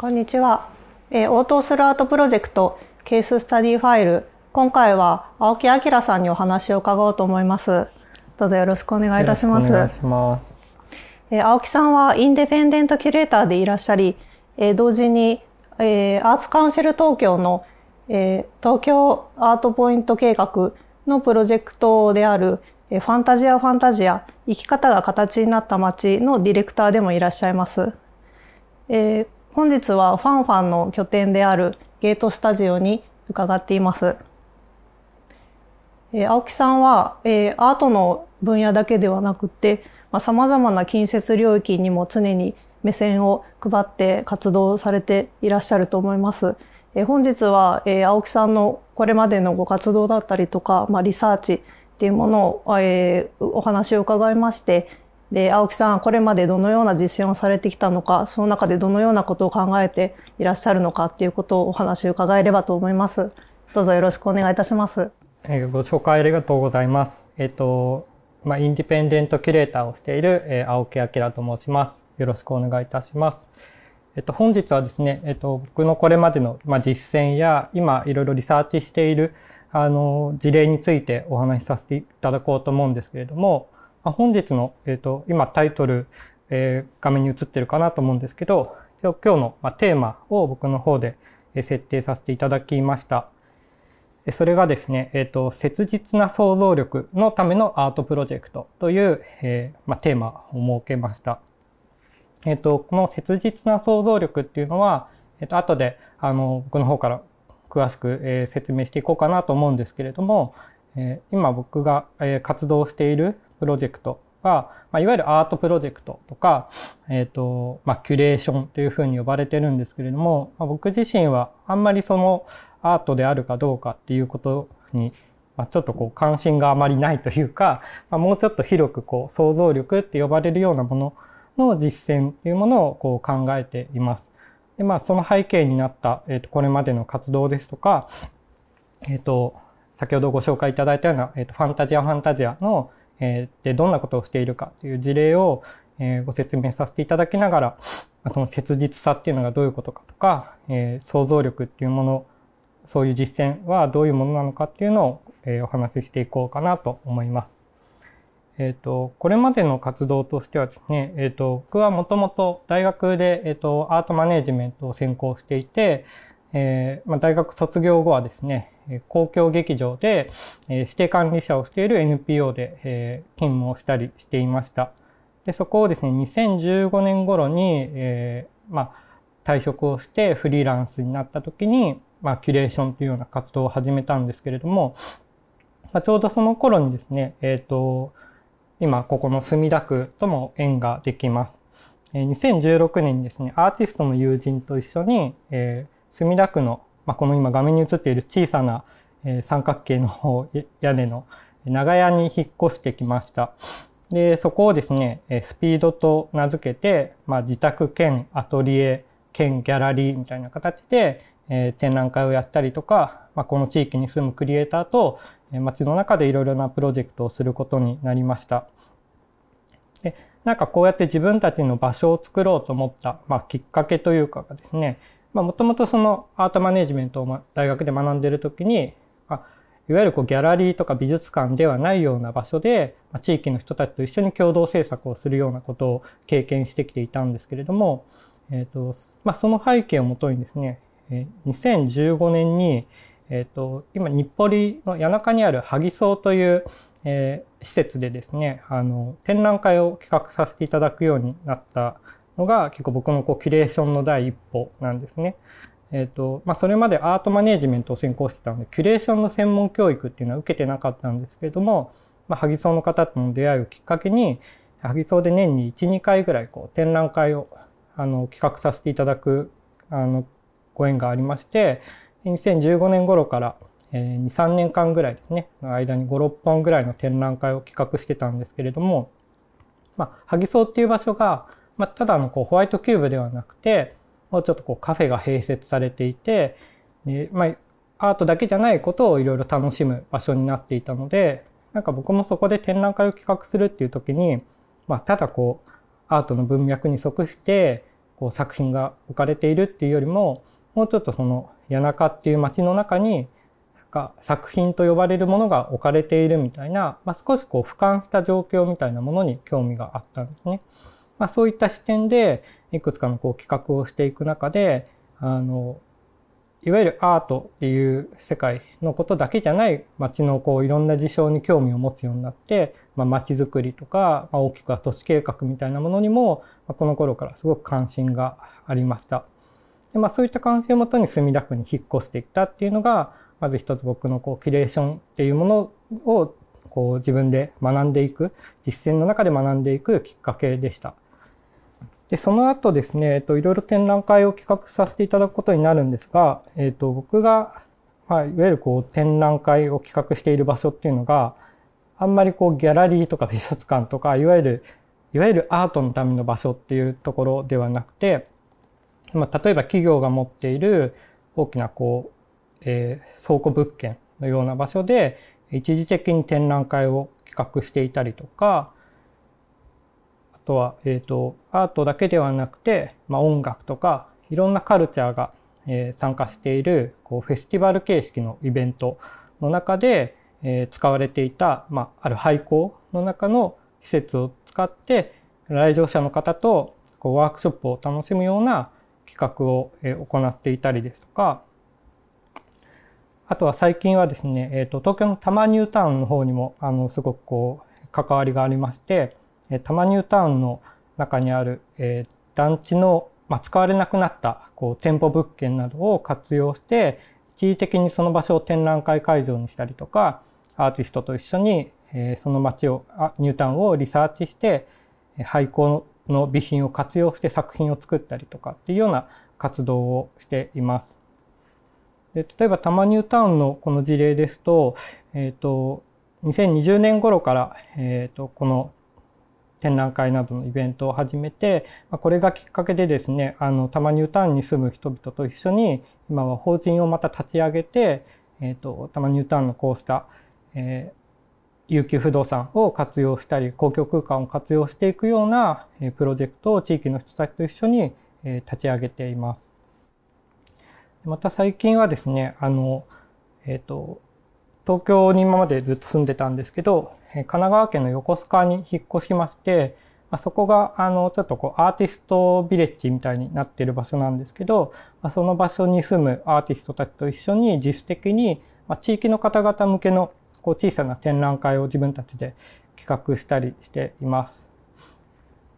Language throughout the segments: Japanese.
こんにちは、えー、応答するアートプロジェクトケーススタディファイル今回は青木明さんにお話を伺おうと思いますどうぞよろしくお願いいたしますお願いします、えー、青木さんはインディペンデントキュレーターでいらっしゃり、えー、同時に、えー、アーツカウンシル東京の、えー、東京アートポイント計画のプロジェクトであるファンタジアファンタジア生き方が形になった街のディレクターでもいらっしゃいます。えー、本日はファンファンの拠点であるゲートスタジオに伺っています。えー、青木さんは、えー、アートの分野だけではなくて、まあ、様々な近接領域にも常に目線を配って活動されていらっしゃると思います。えー、本日は、えー、青木さんのこれまでのご活動だったりとか、まあ、リサーチっていうものを、えー、お話を伺いまして、で青木さんこれまでどのような実践をされてきたのかその中でどのようなことを考えていらっしゃるのかっていうことをお話を伺えればと思いますどうぞよろしくお願いいたします、えご紹介ありがとうございますえっ、とまあ、インディペンデントキュレーターをしている、えー、青木明と申しますよろしくお願いいたしますえっ、と、本日はですね、えっと、僕のこれまでの、まあ、実践や、今いろいろリサーチしている、あの、事例についてお話しさせていただこうと思うんですけれども、まあ、本日の、えっ、ー、と、今タイトル、えー、画面に映ってるかなと思うんですけど、今日の、まあ、テーマを僕の方で設定させていただきました。それがですね、えっ、ー、と、切実な想像力のためのアートプロジェクトという、えー、まあ、テーマを設けました。えっ、ー、と、この切実な想像力っていうのは、えっ、と、後で、あの、僕の方から詳しく、え説明していこうかなと思うんですけれども、え今僕が、え活動している、プロジェクトが、まあ、いわゆるアートプロジェクトとか、えっ、ー、と、まあ、キュレーションというふうに呼ばれてるんですけれども、まあ、僕自身はあんまりそのアートであるかどうかっていうことに、まあ、ちょっとこう関心があまりないというか、まあ、もうちょっと広くこう想像力って呼ばれるようなものの実践というものをこう考えています。でまあ、その背景になった、えー、とこれまでの活動ですとか、えっ、ー、と、先ほどご紹介いただいたような、えっ、ー、と、ファンタジア・ファンタジアの、えー、でどんなことをしているかという事例を、えー、ご説明させていただきながら、その切実さっていうのがどういうことかとか、えー、想像力っていうもの、そういう実践はどういうものなのかっていうのを、えー、お話ししていこうかなと思います。えっ、ー、と、これまでの活動としてはですね、えっ、ー、と、僕はもともと大学で、えっ、と、アートマネジメントを専攻していて、えー、まあ、大学卒業後はですね、公共劇場で、え指定管理者をしている NPO で、え勤務をしたりしていました。でそこをですね、2015年頃に、えまあ、退職をしてフリーランスになった時に、まあ、キュレーションというような活動を始めたんですけれども、まあ、ちょうどその頃にですね、えっ、ー、と、今ここの墨田区とも縁ができます。え2016年にですね、アーティストの友人と一緒に、えー墨田区の、まあ、この今画面に映っている小さな、え三角形の屋根の長屋に引っ越してきました。で、そこをですね、スピードと名付けて、まあ、自宅兼アトリエ兼ギャラリーみたいな形で、え展覧会をやったりとか、まあ、この地域に住むクリエイターと街の中でいろいろなプロジェクトをすることになりました。でなんかこうやって自分たちの場所を作ろうと思った、まあ、きっかけというかがですね、もともとそのアートマネジメントを大学で学んでいるときにあいわゆるこうギャラリーとか美術館ではないような場所で、まあ、地域の人たちと一緒に共同制作をするようなことを経験してきていたんですけれども、えーとまあ、その背景をもとにですね、2015年に、えーと今日暮里の谷中にある萩荘という、えー、施設でですねあの展覧会を企画させていただくようになったのが結構僕のこうキュレーションの第一歩なんですね。えーとまあ、それまでアートマネージメントを専攻してたのでキュレーションの専門教育っていうのは受けてなかったんですけれども、まあ、萩荘の方との出会いをきっかけに萩荘で年に12回ぐらいこう展覧会をあの企画させていただくあのご縁がありまして2015年頃から23年間ぐらいですねの間に56本ぐらいの展覧会を企画してたんですけれども、まあ、萩荘っていう場所がまあ、ただのこうホワイトキューブではなくて、もうちょっとこうカフェが併設されていて、でまあ、アートだけじゃないことをいろいろ楽しむ場所になっていたので、なんか僕もそこで展覧会を企画するっていう時に、まあ、ただこう、アートの文脈に即して、こう作品が置かれているっていうよりも、もうちょっとその谷中っていう街の中に、か作品と呼ばれるものが置かれているみたいな、まあ、少しこう俯瞰した状況みたいなものに興味があったんですね。まあ、そういった視点で、いくつかのこう企画をしていく中で、あの、いわゆるアートっていう世界のことだけじゃない街のこういろんな事象に興味を持つようになって、まあ、街づくりとか、まあ、大きくは都市計画みたいなものにも、まあ、この頃からすごく関心がありました。でまあ、そういった関心をもとに墨田区に引っ越していったっていうのが、まず一つ僕のこうキュレーションっていうものをこう自分で学んでいく、実践の中で学んでいくきっかけでした。で、その後ですね、えっと、いろいろ展覧会を企画させていただくことになるんですが、えっと、僕が、まあ、いわゆるこう、展覧会を企画している場所っていうのが、あんまりこう、ギャラリーとか美術館とか、いわゆる、いわゆるアートのための場所っていうところではなくて、まあ、例えば企業が持っている大きなこう、えー、倉庫物件のような場所で、一時的に展覧会を企画していたりとか、とは、えっ、ー、と、アートだけではなくて、まあ、音楽とか、いろんなカルチャーが、えー、参加している、こう、フェスティバル形式のイベントの中で、えー、使われていた、まあ、ある廃校の中の施設を使って、来場者の方と、こう、ワークショップを楽しむような企画を、えー、行っていたりですとか、あとは最近はですね、えっ、ー、と、東京の多摩ニュータウンの方にも、あの、すごくこう、関わりがありまして、多摩ニュータウンの中にある、えー、団地の、まあ、使われなくなったこう店舗物件などを活用して一時的にその場所を展覧会会場にしたりとかアーティストと一緒に、えー、その街をあニュータウンをリサーチして廃校の備品を活用して作品を作ったりとかっていうような活動をしています。で例えば多摩ニュータウンのこの事例ですと,、えーと、2020年頃から、えーとこの展覧会などのイベントを始めて、まこれがきっかけでですね、あの、たまにュータウンに住む人々と一緒に、今は法人をまた立ち上げて、えっ、ー、と、たまニュータウンのこうした、えー、有給不動産を活用したり、公共空間を活用していくような、えプロジェクトを地域の人たちと一緒に、え立ち上げています。また最近はですね、あの、えっ、ー、と、東京に今までずっと住んでたんですけど、神奈川県の横須賀に引っ越しまして、まそこが、あの、ちょっとこう、アーティストビレッジみたいになってる場所なんですけど、まその場所に住むアーティストたちと一緒に自主的に、ま地域の方々向けのこう小さな展覧会を自分たちで企画したりしています。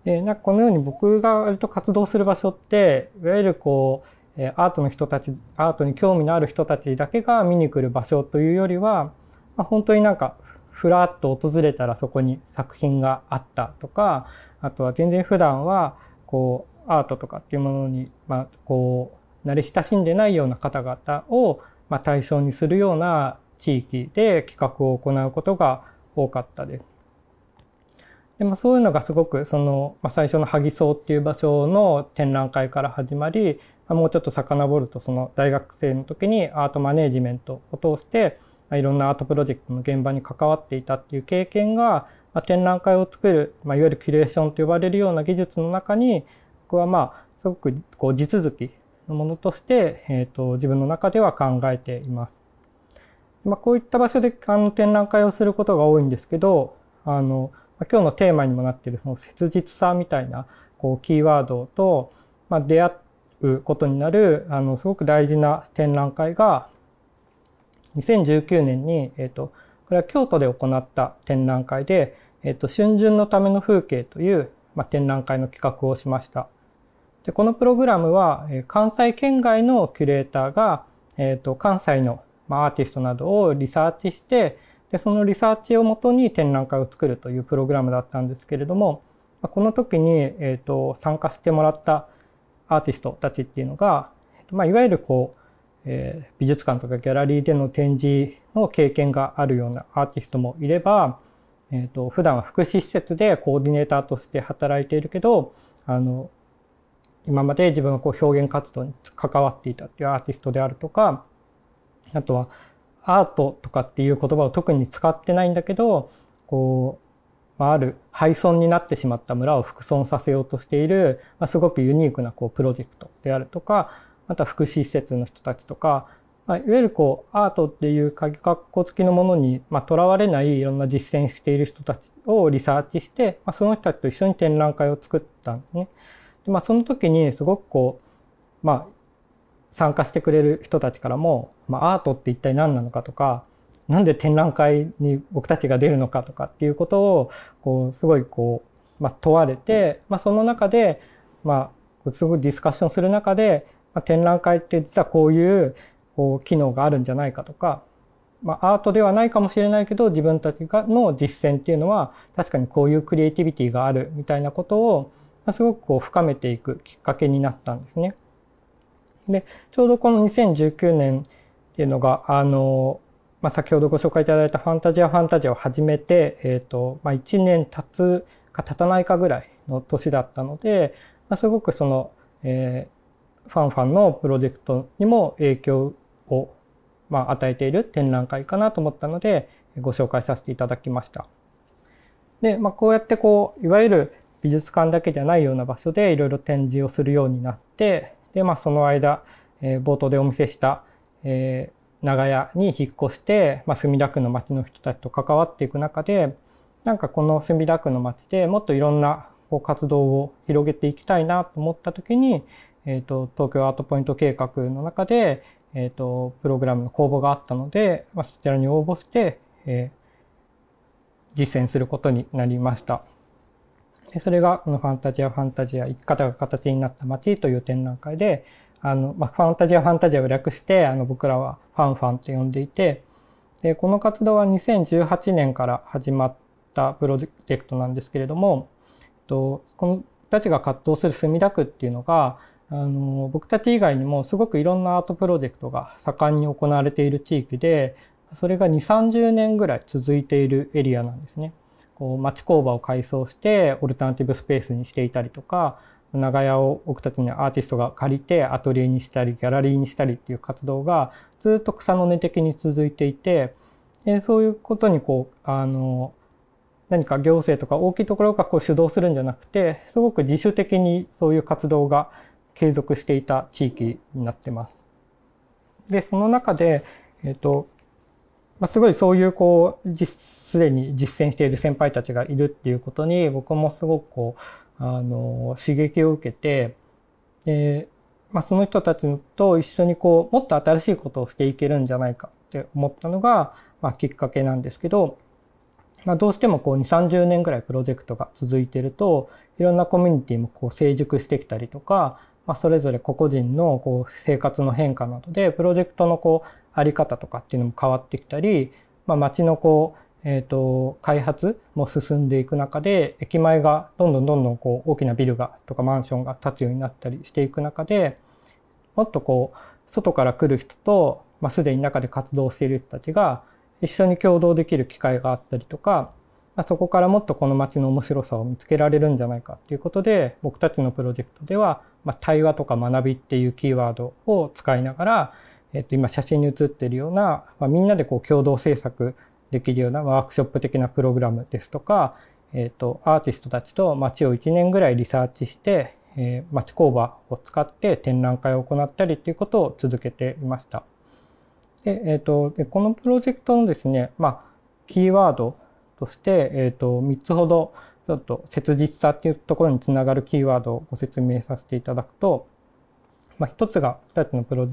でなんかこのように僕が割と活動する場所っていわゆるこうえアートの人たちアートに興味のある人たちだけが見に来る場所というよりは、まあ、本当になんかふらっと訪れたらそこに作品があったとかあとは全然普段はこうアートとかっていうものに、まあ、こう慣れ親しんでないような方々を、まあ、対象にするような地域で企画を行うことが多かったです。でまあ、そういうのがすごくその、まあ、最初の萩荘っていう場所の展覧会から始まり、もうちょっと遡るとその大学生の時にアートマネージメントを通していろんなアートプロジェクトの現場に関わっていたっていう経験が、まあ、展覧会を作る、まあ、いわゆるキュレーションと呼ばれるような技術の中に僕はまあすごくこう地続きのものとして、えーと、自分の中では考えています。まあ、こういった場所であの展覧会をすることが多いんですけどあの今日のテーマにもなっているその切実さみたいなこうキーワードと、まあ、出会っうことになる、あの、すごく大事な展覧会が、2019年に、えっ、ー、と、これは京都で行った展覧会で、えっ、ー、と、春巡のための風景という、まあ、展覧会の企画をしました。で、このプログラムは、えー、関西圏外のキュレーターが、えっ、と、関西の、まあ、アーティストなどをリサーチして、で、そのリサーチをもとに展覧会を作るというプログラムだったんですけれども、この時に、えっ、と、参加してもらったアーティストたちっていうのが、まあ、いわゆるこう、えー、美術館とかギャラリーでの展示の経験があるようなアーティストもいれば、えーと、普段は福祉施設でコーディネーターとして働いているけどあの今まで自分はこう表現活動に関わっていたっていうアーティストであるとかあとはアートとかっていう言葉を特に使ってないんだけどこある廃村になってしまった村を復村させようとしている、まあ、すごくユニークなこうプロジェクトであるとかまた福祉施設の人たちとか、まあ、いわゆるこうアートっていう鍵括弧付きのものにとら、まあ、われないいろんな実践している人たちをリサーチして、まあ、その人たちと一緒に展覧会を作ったんですね。でまあ、その時にすごくこう、まあ、参加してくれる人たちからも、まあ、アートって一体何なのかとかなんで展覧会に僕たちが出るのかとかっていうことをこうすごいこう、まあ、問われて、まあ、その中で、まあ、すごいディスカッションする中で、まあ、展覧会って実はこういうこう機能があるんじゃないかとか、まあ、アートではないかもしれないけど自分たちがの実践っていうのは確かにこういうクリエイティビティがあるみたいなことを、まあ、すごくこう深めていくきっかけになったんですね。でちょうどこの2019年っていうのがあのまあ、先ほどご紹介いただいたファンタジアファンタジアを始めて、えっ、ー、と、まあ、1年経つか経たないかぐらいの年だったので、まあ、すごくその、えー、ファンファンのプロジェクトにも影響を、まあ、与えている展覧会かなと思ったので、ご紹介させていただきました。で、まあ、こうやってこう、いわゆる美術館だけじゃないような場所でいろいろ展示をするようになって、で、まあ、その間、えー、冒頭でお見せした、えー、長屋に引っ越して、まあ、墨田区の街の人たちと関わっていく中でなんかこの墨田区の街でもっといろんなこう活動を広げていきたいなと思った時に、えーと、東京アートポイント計画の中で、えーと、プログラムの公募があったので、まあ、そちらに応募して、えー、実践することになりました。でそれがこの「ファンタジア・ファンタジア生き方が形になった街」という展覧会で、あの、まあ、ファンタジアファンタジアを略して、あの、僕らはファンファンって呼んでいて、で、この活動は2018年から始まったプロジェクトなんですけれども、と、このたちが葛藤する墨田区っていうのが、あの、僕たち以外にもすごくいろんなアートプロジェクトが盛んに行われている地域で、それが2、30年ぐらい続いているエリアなんですね。こう、町工場を改装して、オルタナティブスペースにしていたりとか、長屋を僕たちにアーティストが借りてアトリエにしたりギャラリーにしたりっていう活動がずっと草の根的に続いていてでそういうことにこうあの何か行政とか大きいところがこう主導するんじゃなくてすごく自主的にそういう活動が継続していた地域になってます。でその中で、えーと、とまあ、すごいそういうこうすでに実践している先輩たちがいるっていうことに僕もすごくこうあの刺激を受けてで、まあ、その人たちと一緒にこうもっと新しいことをしていけるんじゃないかって思ったのが、まあ、きっかけなんですけど、まあ、どうしてもこう2 3 0年ぐらいプロジェクトが続いてるといろんなコミュニティもこう成熟してきたりとか、まあ、それぞれ個々人のこう生活の変化などでプロジェクトのこうあり方とかっていうのも変わってきたり、まあ、町のこう、えーと、開発も進んでいく中で駅前がどんどんどんどんこう大きなビルがとかマンションが建つようになったりしていく中でもっとこう外から来る人と、まあ、すでに中で活動している人たちが一緒に共同できる機会があったりとか、まあ、そこからもっとこの街の面白さを見つけられるんじゃないかっていうことで僕たちのプロジェクトでは、まあ、対話とか学びっていうキーワードを使いながらえっと、今写真に写ってるような、まあ、みんなでこう共同制作できるようなワークショップ的なプログラムですとか、えっと、アーティストたちと街を1年ぐらいリサーチして、えー、町工場を使って展覧会を行ったりということを続けていました。で、えっ、ー、と、このプロジェクトのですね、まあ、キーワードとして、えっ、ー、と、3つほど、ちょっと切実さっていうところにつながるキーワードをご説明させていただくと、まあ、1つが、2つのプロ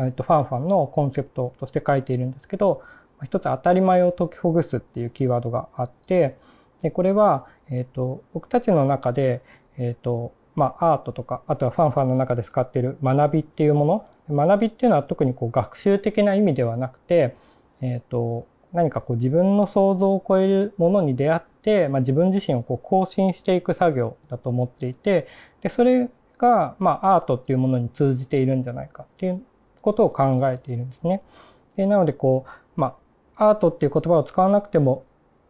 えっと、ファンファンのコンセプトとして書いているんですけど、一つ当たり前を解きほぐすっていうキーワードがあって、で、これは、えっと、僕たちの中で、えっと、まあ、アートとか、あとはファンファンの中で使っている学びっていうもの。学びっていうのは特にこう学習的な意味ではなくて、えっ、ー、と、何かこう自分の想像を超えるものに出会って、まあ、自分自身をこう更新していく作業だと思っていて、で、それが、まあ、アートっていうものに通じているんじゃないかっていうことを考えているんですね。でなのでこう、まあ、アートっていう言葉を使わなくても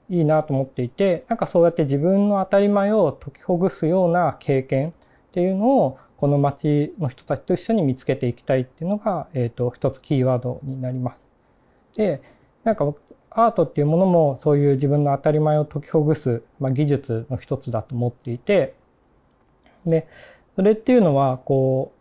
いいなと思っていて、なんかそうやって自分の当たり前を解きほぐすような経験っていうのを、この街の人たちと一緒に見つけていきたいっていうのが、えっ、ー、と、一つキーワードになります。で、なんかアートっていうものもそういう自分の当たり前を解きほぐす、まあ、技術の一つだと思っていて、で、それっていうのは、こ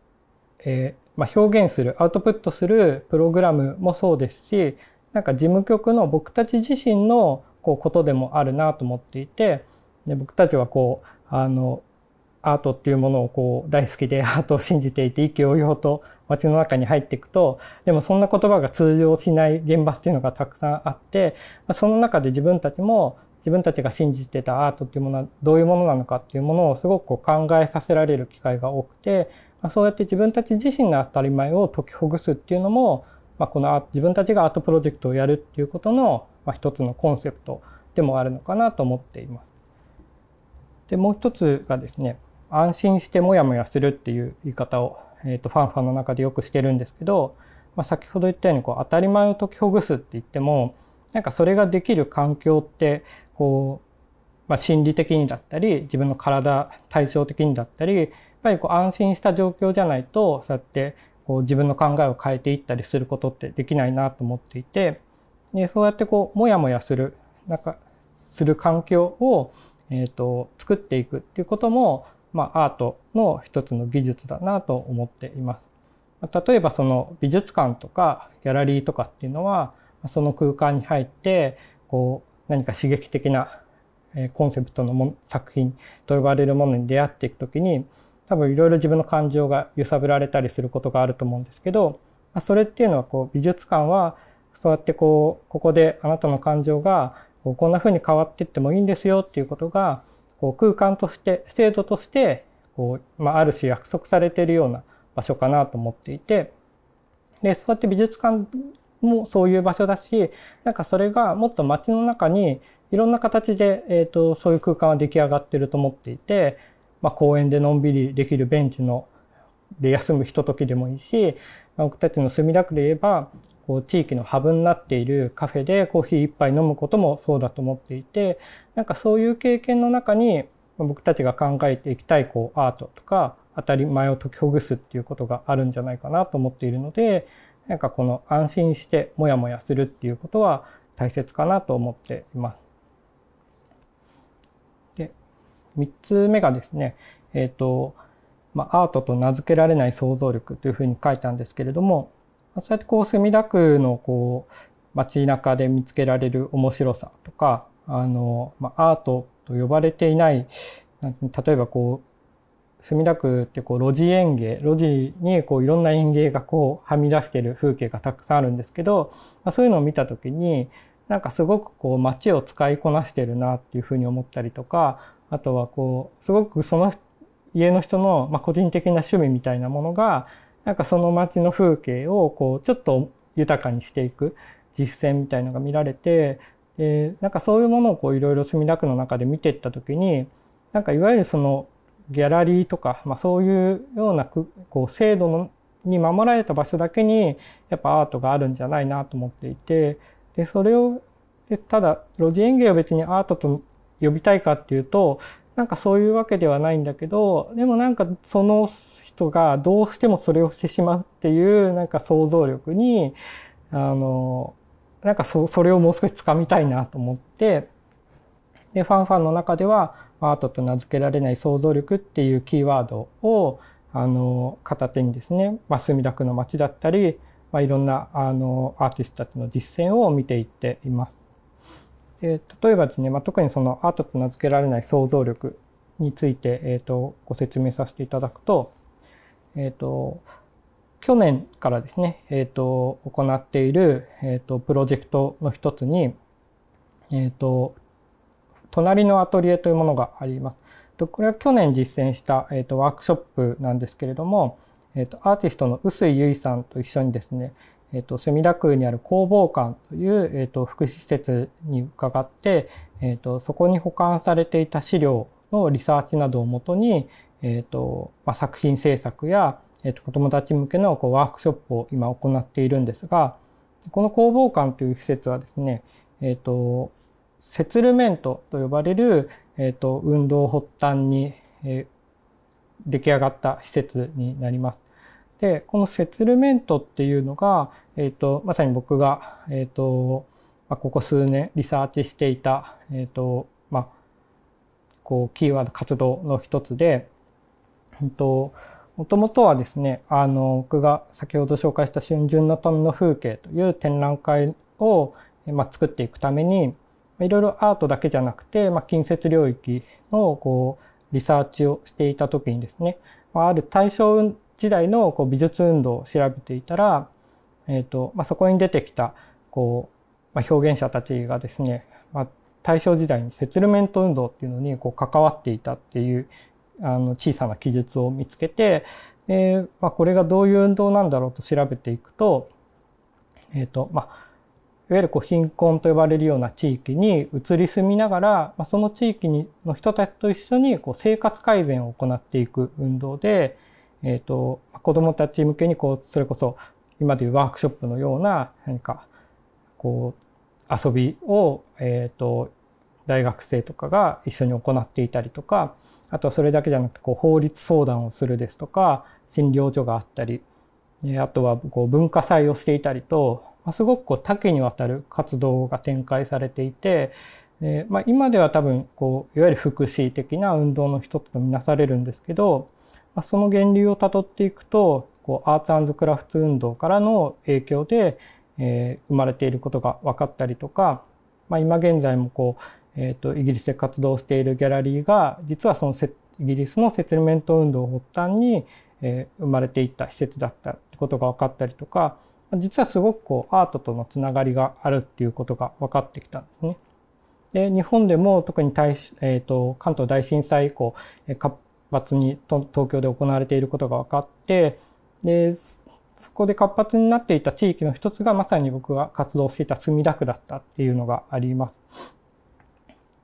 う、えーまあ、表現する、アウトプットするプログラムもそうですし、なんか事務局の僕たち自身のこうことでもあるなと思っていて、で僕たちはこう、あの、アートっていうものをこう大好きでアートを信じていて意気揚々と街の中に入っていくとでもそんな言葉が通常しない現場っていうのがたくさんあってその中で自分たちも自分たちが信じてたアートっていうものはどういうものなのかっていうものをすごくこう考えさせられる機会が多くてまあ、そうやって自分たち自身の当たり前を解きほぐすっていうのも、まあ、この自分たちがアートプロジェクトをやるっていうことの、まあ、一つのコンセプトでもあるのかなと思っています。でもう一つがですね安心してモヤモヤするっていう言い方を、えーと、とファンファンの中でよくしてるんですけど、まあ、先ほど言ったようにこう当たり前を解きほぐすって言ってもなんかそれができる環境ってこう、まあ、心理的にだったり自分の体対照的にだったりぱりこう安心した状況じゃないとそうやってこう自分の考えを変えていったりすることってできないなと思っていてでそうやってこうモヤモヤするなんかする環境を、えーと、作っていくっていうことも、まあ、アートの一つの技術だなと思っています。例えばその美術館とかギャラリーとかっていうのはその空間に入ってこう何か刺激的なコンセプトのも作品と呼ばれるものに出会っていくときに多分いろいろ自分の感情が揺さぶられたりすることがあると思うんですけど、まあ、それっていうのはこう美術館はそうやってこうここであなたの感情がこんな風に変わっていってもいいんですよっていうことがこう空間として制度としてこう、まあ、ある種約束されているような場所かなと思っていてでそうやって美術館もそういう場所だしなんかそれがもっと街の中にいろんな形で、えーと、とそういう空間は出来上がってると思っていてまあ、公園でのんびりできるベンチので休むひとときでもいいし、まあ、僕たちの墨田区で言えばこう地域のハブになっているカフェでコーヒー一杯飲むこともそうだと思っていてなんかそういう経験の中に僕たちが考えていきたいこうアートとか当たり前を解きほぐすっていうことがあるんじゃないかなと思っているのでなんかこの安心してモヤモヤするっていうことは大切かなと思っています。3つ目がですね、えっ、ー、と、まあ、アートと名付けられない想像力というふうに書いたんですけれども、そうやってこう、墨田区のこう、街中で見つけられる面白さとか、あの、まあ、アートと呼ばれていない、例えばこう、墨田区ってこう路地園芸、路地にこういろんな園芸がこうはみ出してる風景がたくさんあるんですけど、まあ、そういうのを見たときに、なんかすごくこう街を使いこなしてるなっていうふうに思ったりとか、あとはこうすごくその家の人の、ま個人的な趣味みたいなものがなんかその街の風景をこうちょっと豊かにしていく実践みたいのが見られてでなんかそういうものをこいろいろ墨田区の中で見ていった時になんかいわゆるそのギャラリーとか、まあ、そういうようなこう制度のに守られた場所だけにやっぱアートがあるんじゃないなと思っていてでそれをでただ路地園芸は別にアートと呼びたいかっていうと、なんかそういうわけではないんだけど、でもなんかその人がどうしてもそれをしてしまうっていうなんか想像力に、あの、なんかそそれをもう少し掴みたいなと思って、で、ファンファンの中では、アートと名付けられない想像力っていうキーワードを、あの、片手にですね、まあ、墨田区の街だったり、まあ、いろんな、あの、アーティストたちの実践を見ていっています。えー、例えばですね、まあ、特にそのアートと名付けられない想像力について、えー、とご説明させていただくと,、えーと、去年からですね、えーと、行っている、えーと、とプロジェクトの一つに、えー、と隣のアトリエというものがあります。これは去年実践した、えー、とワークショップなんですけれども、えー、とアーティストの臼井結衣さんと一緒にですね、えっと、墨田区にある工房館という、えっと、福祉施設に伺って、えっと、そこに保管されていた資料のリサーチなどをもとに、えっと、まあ、作品制作や、えっと、子供たち向けのこうワークショップを今行っているんですが、この工房館という施設はですね、えっと、セツルメントと呼ばれる、えっと、運動発端に、えー、出来上がった施設になります。で、このセツルメントっていうのが、えっ、ー、と、まさに僕が、えっ、ー、と、まあ、ここ数年リサーチしていた、えっ、ー、と、まあ、こう、キーワード活動の一つで、えっ、と、もともとはですね、あの、僕が先ほど紹介した春巡の富の風景という展覧会を、まあ、作っていくために、いろいろアートだけじゃなくて、まあ、近接領域のこうリサーチをしていたときにですね、あ、ある対象時代のこう美術運動を調べていたら、えーとまあ、そこに出てきたこう、まあ、表現者たちがですね、まあ、大正時代にセツルメント運動っていうのにこう関わっていたっていうあの小さな記述を見つけて、えーまあ、これがどういう運動なんだろうと調べていくと,、えーとまあ、いわゆるこう貧困と呼ばれるような地域に移り住みながら、まあ、その地域の人たちと一緒にこう生活改善を行っていく運動で、えっ、ー、と、子供たち向けに、こう、それこそ、今でいうワークショップのような、何か、こう、遊びを、えっ、ー、と、大学生とかが一緒に行っていたりとか、あとはそれだけじゃなくて、こう、法律相談をするですとか、診療所があったり、あとはこう文化祭をしていたりと、すごくこう多岐にわたる活動が展開されていて、でまあ、今では多分こういわゆる福祉的な運動の一つとみなされるんですけどまあ、その源流をたどっていくとこうアーツクラフト運動からの影響で、えー、生まれていることが分かったりとか、まあ、今現在もこう、えーと、イギリスで活動しているギャラリーが実はそのイギリスのセツルメント運動を発端に、えー、生まれていった施設だったってことが分かったりとか実はすごくこうアートとのつながりがあるっていうことが分かってきたんですね。で日本でも特に大、えーと、関東大震災以降発に東京で行われていることが分かってでそこで活発になっていた地域の一つがまさに僕が活動していた墨田区だったっていうのがあります。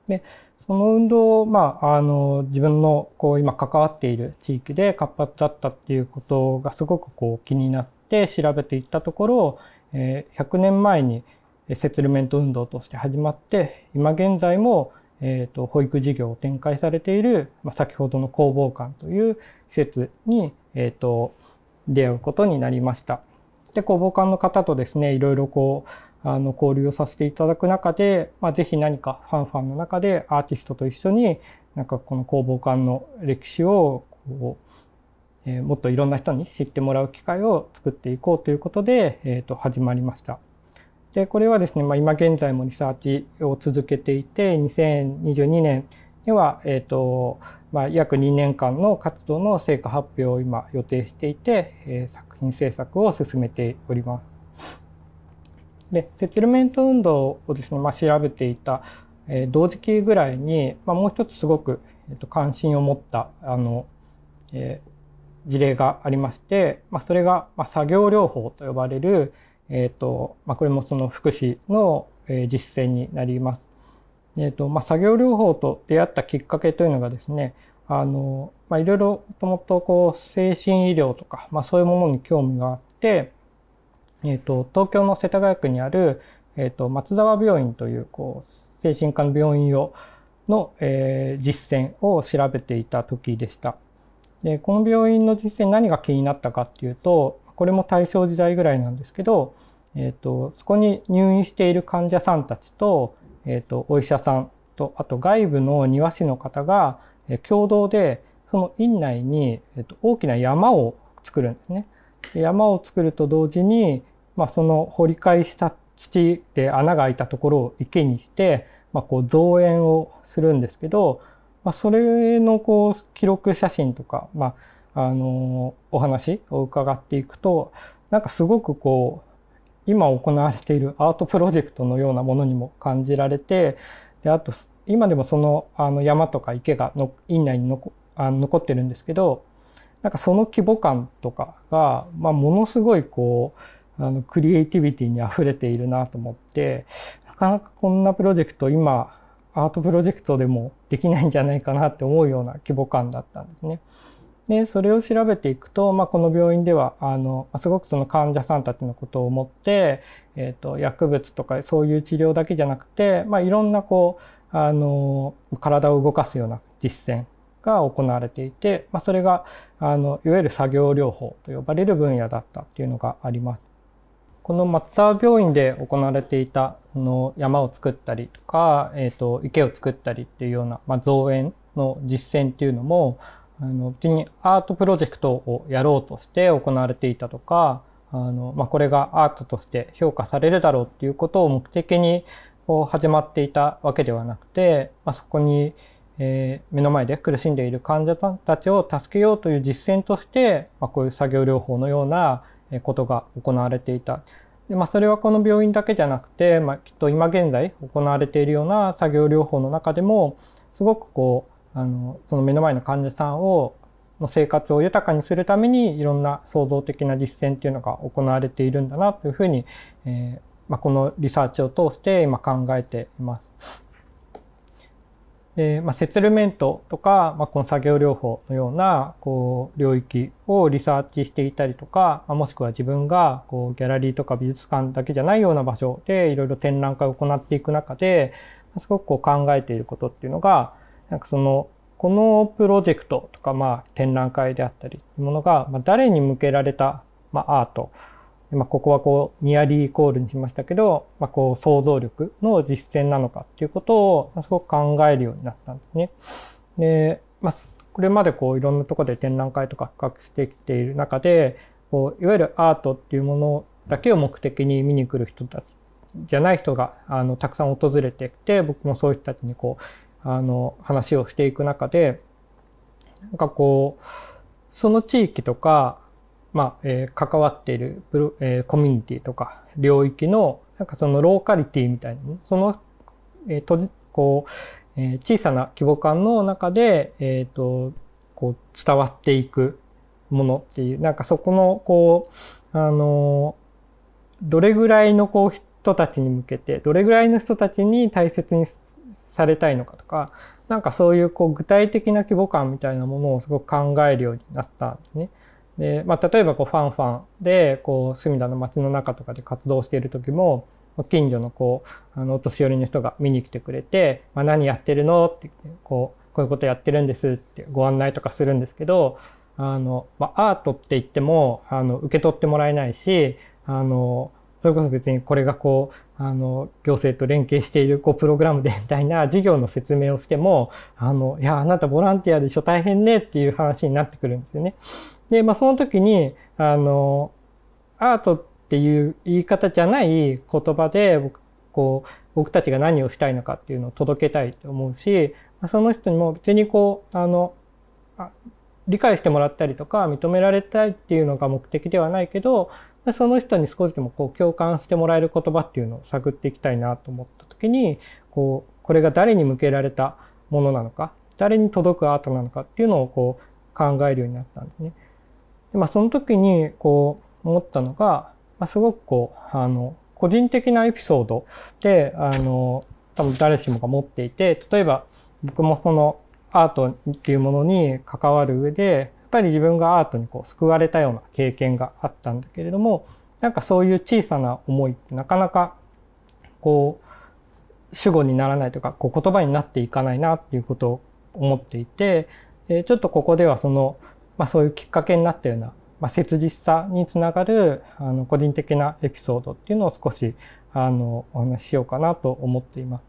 でその運動を、まあ、あの自分のこう今関わっている地域で活発だったっていうことがすごくこう気になって調べていったところ、えー、100年前にセツルメント運動として始まって今現在もえーと、保育事業を展開されている、まあ、先ほどの工房館という施設に、えーと、出会うことになりました。で工房館の方とですねいろいろこうあの交流をさせていただく中で、まあ、ぜひ何かファンファンの中でアーティストと一緒になんかこの工房館の歴史をこう、えー、もっといろんな人に知ってもらう機会を作っていこうということで、えーと始まりました。で、これはですね、まあ、今現在もリサーチを続けていて、2022年には、えっ、ー、と、まあ、約2年間の活動の成果発表を今予定していて、えー、作品制作を進めております。で、セテルメント運動をですね、まあ、調べていた、えー、同時期ぐらいに、まあ、もう一つすごく、えー、と関心を持った、あの、えー、事例がありまして、まあ、それが、まあ、作業療法と呼ばれる、えっ、ー、と、まあ、これもその福祉の、え実践になります。えっ、ー、と、まあ、作業療法と出会ったきっかけというのがですね、あの、まあ、いろいろもともとこう、精神医療とか、まあ、そういうものに興味があって、えっ、ー、と、東京の世田谷区にある、えっ、と、松沢病院という、こう、精神科の病院を、の、えー、実践を調べていた時でした。で、この病院の実践何が気になったかっていうと、これも大正時代ぐらいなんですけど、えーと、そこに入院している患者さんたちと,、えーと、お医者さんとあと外部の庭師の方が、えー、共同でその院内に、えーと大きな山を作るんですね。で山を作ると同時に、まあ、その掘り返した土で穴が開いたところを池にして、まあ、こう造園をするんですけど、まあ、それのこう記録写真とか、まあ、あのお話を伺っていくとなんかすごくこう今行われているアートプロジェクトのようなものにも感じられてであと今でもそのあの山とか池がの院内に残あの残ってるんですけどなんかその規模感とかが、まあ、ものすごいこうあのクリエイティビティにあふれているなと思ってなかなかこんなプロジェクト今アートプロジェクトでもできないんじゃないかなって思うような規模感だったんですね。でそれを調べていくと、まあ、この病院ではあのすごくその患者さんたちのことを思って、えーと、薬物とかそういう治療だけじゃなくて、まあ、いろんなこうあの体を動かすような実践が行われていて、まあ、それがあのいわゆる作業療法と呼ばれる分野だったっていうのがあります。この松沢病院で行われていたの山を作ったりとか、えーと、と池を作ったりっていうような、まあ、造園の実践っていうのもあのうちにアートプロジェクトをやろうとして行われていたとかあの、まあ、これがアートとして評価されるだろうっていうことを目的にこう始まっていたわけではなくて、まあ、そこに、えー、目の前で苦しんでいる患者たちを助けようという実践として、まあ、こういう作業療法のようなことが行われていた。でまあ、それはこの病院だけじゃなくて、まあ、きっと今現在行われているような作業療法の中でもすごくこうあのその目の前の患者さんをの生活を豊かにするためにいろんな創造的な実践っていうのが行われているんだなというふうに、えー、まあ、このリサーチを通して今考えています。で、まあ、セツルメントとか、まあ、この作業療法のようなこう領域をリサーチしていたりとか、まあ、もしくは自分がこうギャラリーとか美術館だけじゃないような場所でいろいろ展覧会を行っていく中ですごくこう考えていることっていうのが、なんかそのこのプロジェクトとか、まあ、展覧会であったりものが、まあ、誰に向けられた、まあ、アート、まあ、ここはこうニアリーイコールにしましたけど、まあ、こう想像力の実践なのかっていうことをすごく考えるようになったんですね。でまあ、これまでこういろんなとこで展覧会とか企画してきている中でこういわゆるアートっていうものだけを目的に見に来る人たちじゃない人があのたくさん訪れてきて僕もそういう人たちにこうあの、話をしていく中で、なんかこう、その地域とか、まあ、えー、関わっているプロ、えー、コミュニティとか領域の、なんかそのローカリティみたいな、その、えー、とこう、えー、小さな規模感の中で、えっ、ー、と、こう、伝わっていくものっていう、なんかそこの、こう、あのどれぐらいのこう人たちに向けて、どれぐらいの人たちに大切にされたいのかとか、なんかそういうこう具体的な規模感みたいなものをすごく考えるようになったんですね。で、まあ、例えばこうファンファンで、こう、隅田の街の中とかで活動している時も、近所のこう、あの、お年寄りの人が見に来てくれて、まあ、何やってるのってって、こう、こういうことやってるんですってご案内とかするんですけど、あの、まあ、アートって言っても、あの、受け取ってもらえないし、あの、それこそ別にこれがこう、あの、行政と連携しているこうプログラムでみたいな事業の説明をしても、あの、いや、あなたボランティアでしょ大変ねっていう話になってくるんですよね。で、まあその時に、あの、アートっていう言い方じゃない言葉でこう、僕たちが何をしたいのかっていうのを届けたいと思うし、その人にも別にこう、あの、あ理解してもらったりとか認められたいっていうのが目的ではないけどでその人に少しでもこう共感してもらえる言葉っていうのを探っていきたいなと思った時にこうこれが誰に向けられたものなのか誰に届くアートなのかっていうのをこう考えるようになったんですね。でまあ、その時にこう思ったのが、まあ、すごくこうあの個人的なエピソードであの多分誰しもが持っていて例えば僕もそのアートっていうものに関わる上でぱり自分がアートにこう救われたような経験があったんだけれどもなんかそういう小さな思いってなかなかこう主語にならないとかこう言葉になっていかないなっていうことを思っていて、えちょっとここではその、まあ、そういうきっかけになったような、まあ、切実さにつながるあの個人的なエピソードっていうのを少しあのお話ししようかなと思っています。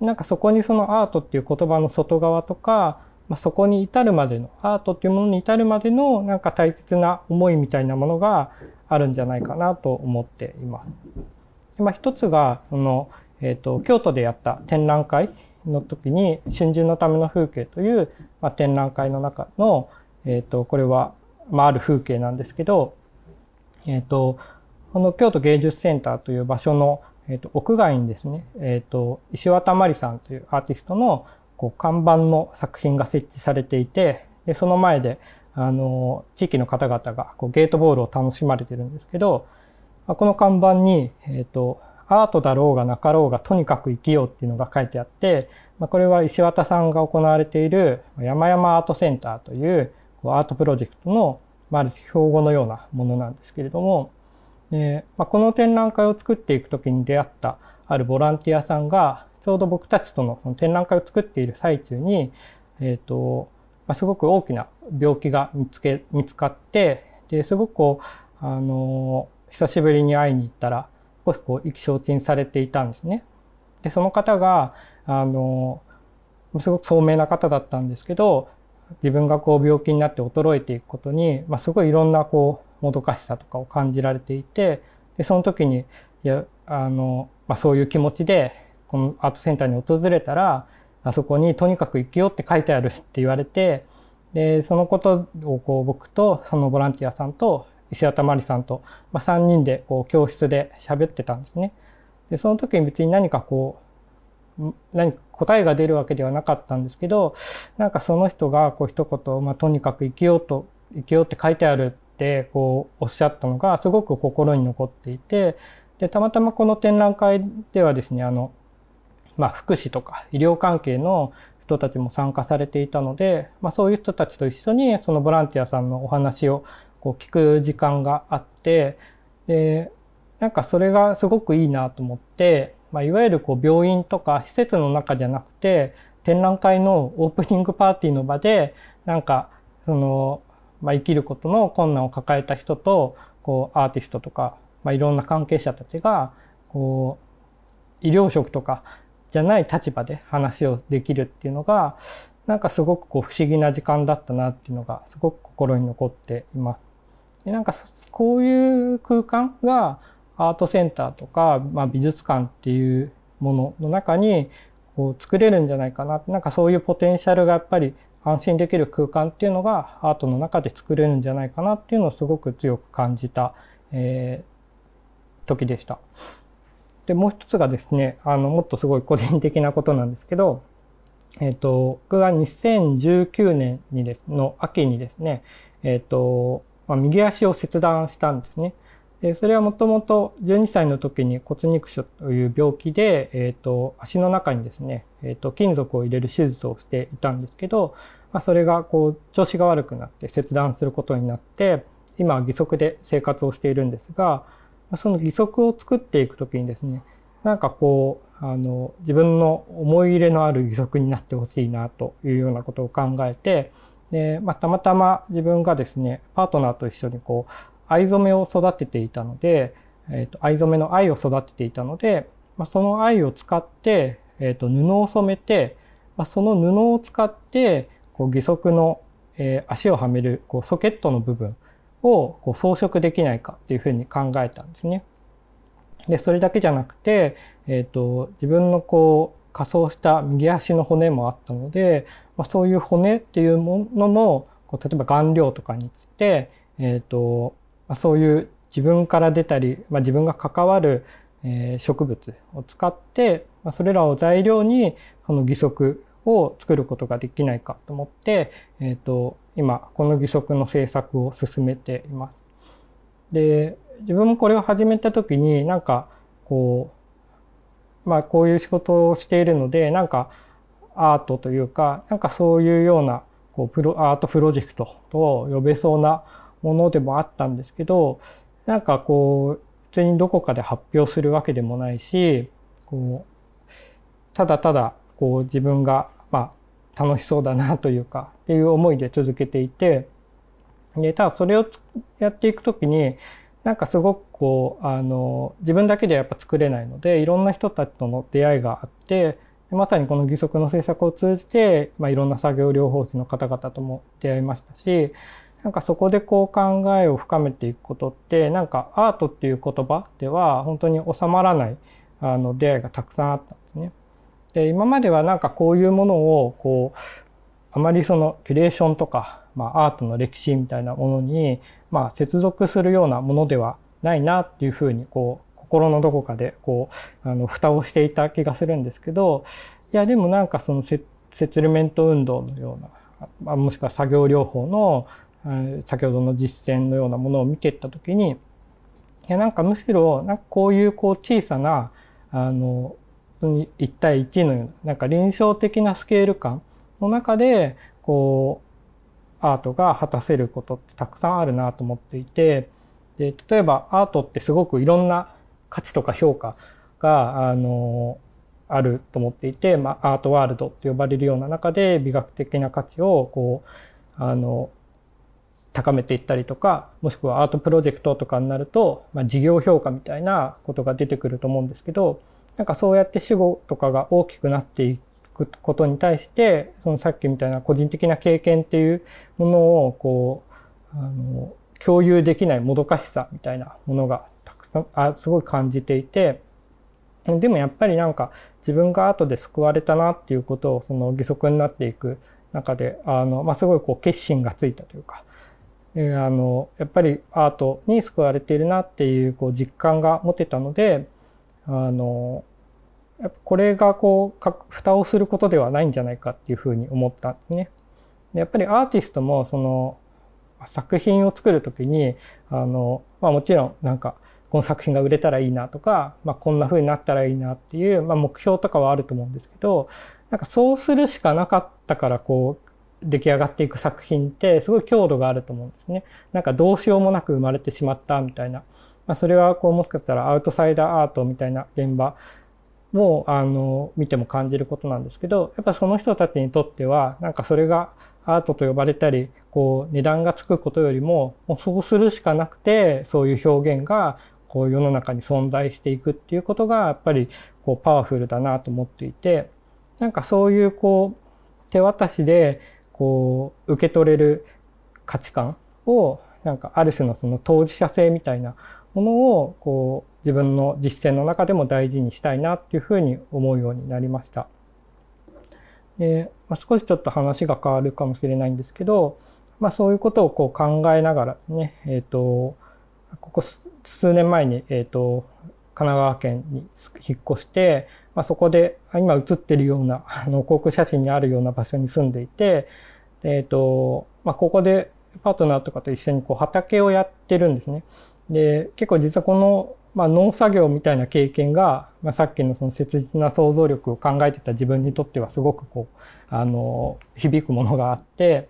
なんかそこにそのアートっていう言葉の外側とかまあ、そこに至るまでのアートというものに至るまでのなんか大切な思いみたいなものがあるんじゃないかなと思っています。まあ、一つがその、えーと、京都でやった展覧会の時に「春人のための風景」という、まあ、展覧会の中の、えーと、これは、まあ、ある風景なんですけど、えーと、この京都芸術センターという場所の、えー、と屋外にですね、えー、と石渡真理さんというアーティストのこう看板の作品が設置されていて、でその前であの地域の方々がこうゲートボールを楽しまれてるんですけど、この看板に、えーと、アートだろうがなかろうがとにかく生きようっていうのが書いてあって、まあ、これは石渡さんが行われている山々アートセンターというこうアートプロジェクトの、まあ、る種標語のようなものなんですけれども、えまあ、この展覧会を作っていく時に出会ったあるボランティアさんが、ちょうど僕たちとのその展覧会を作っている最中に、えっ、ー、と、まあ、すごく大きな病気が見つけ、見つかって、で、すごくこう、あのー、久しぶりに会いに行ったら、少しこう、意気消沈されていたんですね。で、その方が、あのー、すごく聡明な方だったんですけど、自分がこう病気になって衰えていくことに、まあ、すごいいろんなこうもどかしさとかを感じられていてでその時にいやあの、まあ、そういう気持ちでこのアップセンターに訪れたらあそこにとにかく行きよって書いてあるって言われてでそのことをこう僕とそのボランティアさんと石渡まりさんと、まあ、3人でこう教室で喋ってたんですね。でその時に別に何かこう何か答えが出るわけではなかったんですけどなんかその人がこう一言、まあ、とにかく生きようと生きようって書いてあるってこうおっしゃったのがすごく心に残っていてでたまたまこの展覧会ではですねあのまあ、福祉とか医療関係の人たちも参加されていたので、まあ、そういう人たちと一緒にそのボランティアさんのお話をこう聞く時間があってでなんかそれがすごくいいなと思って、まあ、いわゆるこう病院とか施設の中じゃなくて展覧会のオープニングパーティーの場でなんかその、まあ、生きることの困難を抱えた人とこうアーティストとか、まあ、いろんな関係者たちがこう医療職とかじゃない立場で話をできるっていうのが、なんかすごくこう不思議な時間だったなっていうのがすごく心に残っています。でなんかこういう空間がアートセンターとか、まあ、美術館っていうものの中にこう作れるんじゃないかななんかそういうポテンシャルがやっぱり安心できる空間っていうのがアートの中で作れるんじゃないかなっていうのをすごく強く感じた、えー、時でした。で、もう一つがですね、あの、もっとすごい個人的なことなんですけど、えっ、ー、と、僕が2019年にです、の秋にですね、えっ、ー、と、まあ、右足を切断したんですね。で、それはもともと12歳の時に骨肉腫という病気で、えっ、ー、と、足の中にですね、えっ、と、金属を入れる手術をしていたんですけど、まあ、それがこう、調子が悪くなって切断することになって、今は義足で生活をしているんですが、その義足を作っていくときにですねなんかこうあの自分の思い入れのある義足になってほしいなというようなことを考えてで、まあ、たまたま自分がですねパートナーと一緒にこう藍染めを育てていたので、えーと、藍染めの藍を育てていたので、まあ、その藍を使って、えーと、と布を染めて、まあ、その布を使ってこう義足の、えー、足をはめるこうソケットの部分をこう装飾できないかっていうふうに考えたんですね。で、それだけじゃなくて、えっ、ー、と、自分のこう、仮装した右足の骨もあったので、まあ、そういう骨っていうものの、こう例えば顔料とかにつって、えっ、ー、と、まあ、そういう自分から出たり、まあ、自分が関わる、えー、植物を使って、まあ、それらを材料に、その義足を作ることができないかと思って、えっ、ー、と、今この義足の制作を進めています。で自分もこれを始めた時になんかこうまあこういう仕事をしているのでなんかアートというかなんかそういうようなこうプロアートプロジェクトと呼べそうなものでもあったんですけどなんかこう普通にどこかで発表するわけでもないしこうただただこう自分が楽しそうだなというか、っていう思いで続けていて、で、ただそれをやっていくときに、なんかすごくこう、あの、自分だけではやっぱ作れないので、いろんな人たちとの出会いがあって、まさにこの義足の制作を通じて、まあ、いろんな作業療法士の方々とも出会いましたし、なんかそこでこう考えを深めていくことって、なんかアートっていう言葉では本当に収まらないあの出会いがたくさんあったで今まではなんかこういうものをこうあまりそのキュレーションとか、まあ、アートの歴史みたいなものに、まあ、接続するようなものではないなっていうふうにこう心のどこかでこうあの蓋をしていた気がするんですけどいやでもなんかそのセセトルメント運動のようなもしくは作業療法の先ほどの実践のようなものを見ていった時にいやなんかむしろなんかこういうこう小さなあの当に1対1のような、なんか臨床的なスケール感の中で、こう、アートが果たせることってたくさんあるなと思っていて、で、例えばアートってすごくいろんな価値とか評価が、あの、あると思っていて、まあ、アートワールドって呼ばれるような中で美学的な価値をこうあの高めていったりとかもしくはアートプロジェクトとかになると、まあ、事業評価みたいなことが出てくると思うんですけどなんかそうやって主語とかが大きくなっていくことに対して、そのさっきみたいな個人的な経験っていうものを、こう、あの、共有できないもどかしさみたいなものがたくさん、あすごい感じていて、でもやっぱりなんか自分が後で救われたなっていうことをその義足になっていく中で、あの、まあ、すごいこう決心がついたというか、えー、あの、やっぱりアートに救われているなっていうこう実感が持てたので、あのやっぱこれがこうか蓋をすることではないんじゃないかっていうふうに思ったんですね。でやっぱりアーティストもその作品を作る時にあの、まあ、もちろんなんかこの作品が売れたらいいなとか、まあ、こんな風になったらいいなっていう、まあ、目標とかはあると思うんですけどなんかそうするしかなかったからこう出来上がっていく作品ってすごい強度があると思うんですね。なんかどうしようもなく生まれてしまったみたいなまあ、それはこうもしかしたらアウトサイダーアートみたいな現場もあの見ても感じることなんですけどやっぱその人たちにとってはなんかそれがアートと呼ばれたりこう値段がつくことよりももうそうするしかなくてそういう表現がこう世の中に存在していくっていうことがやっぱりこうパワフルだなと思っていてなんかそういうこう手渡しでこう受け取れる価値観をなんかある種のその当事者性みたいなものをこう自分の実践の中でも大事にしたいなっていうふうに思うようになりました。でまあ、少しちょっと話が変わるかもしれないんですけど、まあ、そういうことをこう考えながらね、えっ、ー、とここ数年前に、えっ、ー、と神奈川県に引っ越して、まあ、そこで今写ってるような あの航空写真にあるような場所に住んでいて、えっ、ー、とまあ、ここでパートナーとかと一緒にこう畑をやってるんですね。で結構実はこの、まあ、農作業みたいな経験が、まあ、さっきのその切実な想像力を考えてた自分にとってはすごくこうあの響くものがあって、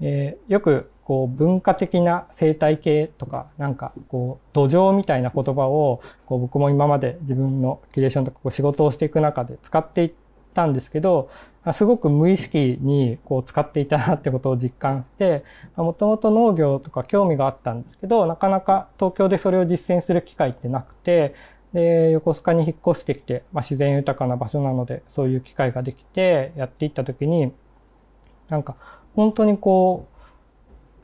えよくこう文化的な生態系とかなんかこう土壌みたいな言葉をこう僕も今まで自分のキュレーションとかこう仕事をしていく中で使っていってたんですけど、すごく無意識にこう使っていたなってことを実感して、もともと農業とか興味があったんですけど、なかなか東京でそれを実践する機会ってなくて、で、横須賀に引っ越してきて、まあ、自然豊かな場所なので、そういう機会ができて、やっていった時に、なんか、本当にこ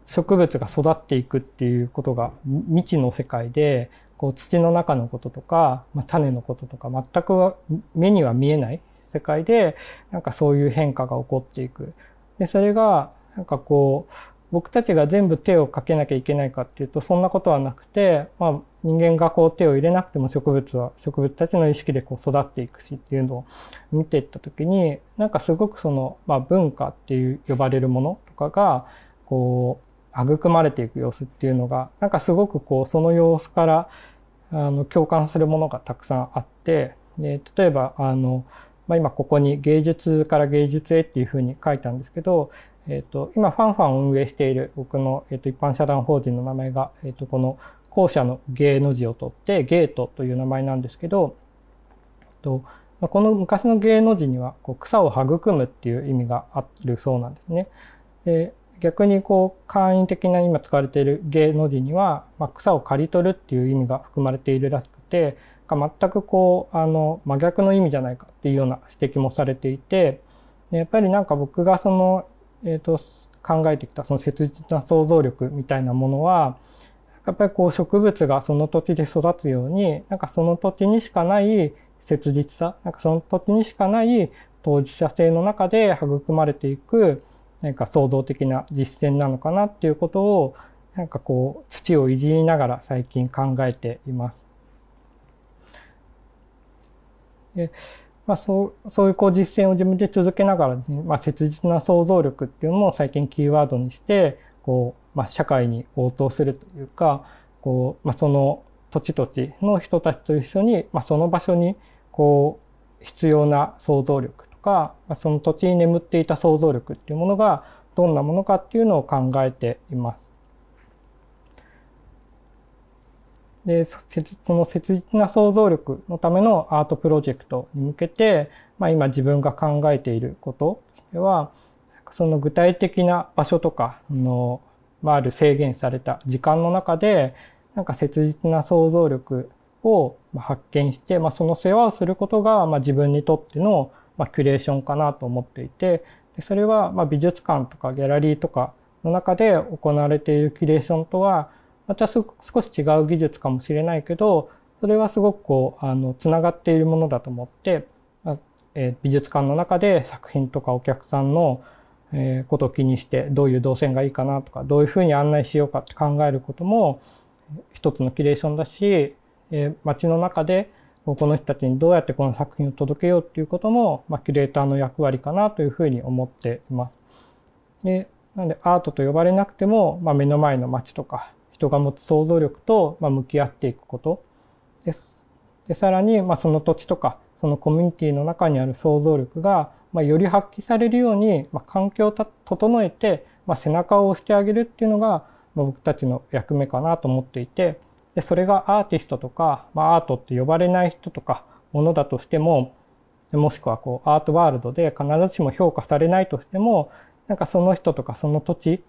う、植物が育っていくっていうことが未知の世界で、こう土の中のこととか、まあ、種のこととか全く目には見えない世界で、なんかそういう変化が起こっていく。で、それが、なんかこう、僕たちが全部手をかけなきゃいけないかっていうと、そんなことはなくて、まあ、人間がこう手を入れなくても植物は、植物たちの意識でこう育っていくしっていうのを見ていった時に、なんかすごくその、まあ、文化っていう呼ばれるものとかが、こう、育まれていく様子っていうのが、なんかすごくこう、その様子から、あの、共感するものがたくさんあって、で、例えば、あの、まあ、今ここに芸術から芸術へっていうふうに書いたんですけど、えーと、今ファンファンを運営している僕の、えーと、一般社団法人の名前が、えーと、この校舎の芸の字を取ってゲートという名前なんですけど、とまあ、この昔の芸の字にはこう草を育むっていう意味があるそうなんですね。で逆にこう簡易的な今使われている芸の字には、まあ、草を刈り取るっていう意味が含まれているらしくて、が全くこうあの真逆の意味じゃないかっていうような指摘もされていてやっぱりなんか僕がその、えーと、考えてきたその切実な想像力みたいなものはやっぱりこう植物がその土地で育つようになんかその土地にしかない切実さなんかその土地にしかない当事者性の中で育まれていくなんか創造的な実践なのかなっていうことをなんかこう土をいじりながら最近考えています。で、まあ、そうそういうこう実践を自分で続けながら、ね、まあ、切実な想像力っていうのを最近キーワードにしてこう、まあ、社会に応答するというかこう、まあ、その土地土地の人たちと一緒に、まあ、その場所にこう必要な想像力とか、まあ、その土地に眠っていた想像力っていうものがどんなものかっていうのを考えています。で、その切実な想像力のためのアートプロジェクトに向けて、まあ、今自分が考えていることでは、その具体的な場所とかあの、まあ、ある制限された時間の中で、なんか切実な想像力を発見して、まあ、その世話をすることが、まあ、自分にとっての、まあ、キュレーションかなと思っていて、でそれは、まあ、美術館とかギャラリーとかの中で行われているキュレーションとは、また少し違う技術かもしれないけどそれはすごくこうあのつながっているものだと思って、え美術館の中で作品とかお客さんの、えことを気にしてどういう動線がいいかなとかどういうふうに案内しようかって考えることも一つのキュレーションだし、え街の中でこの人たちにどうやってこの作品を届けようっていうことも、まあ、キュレーターの役割かなというふうに思っています。でなんでアートと呼ばれなくても、まあ、目の前の街とか人が持つ想像力と、ま向き合っていくことです。でさらに、まその土地とかそのコミュニティの中にある想像力が、まより発揮されるように、ま環境を整えて、ま背中を押してあげるっていうのが、ま僕たちの役目かなと思っていてでそれがアーティストとか、まアートって呼ばれない人とかものだとしてももしくはこうアートワールドで必ずしも評価されないとしてもなんかその人とかその土地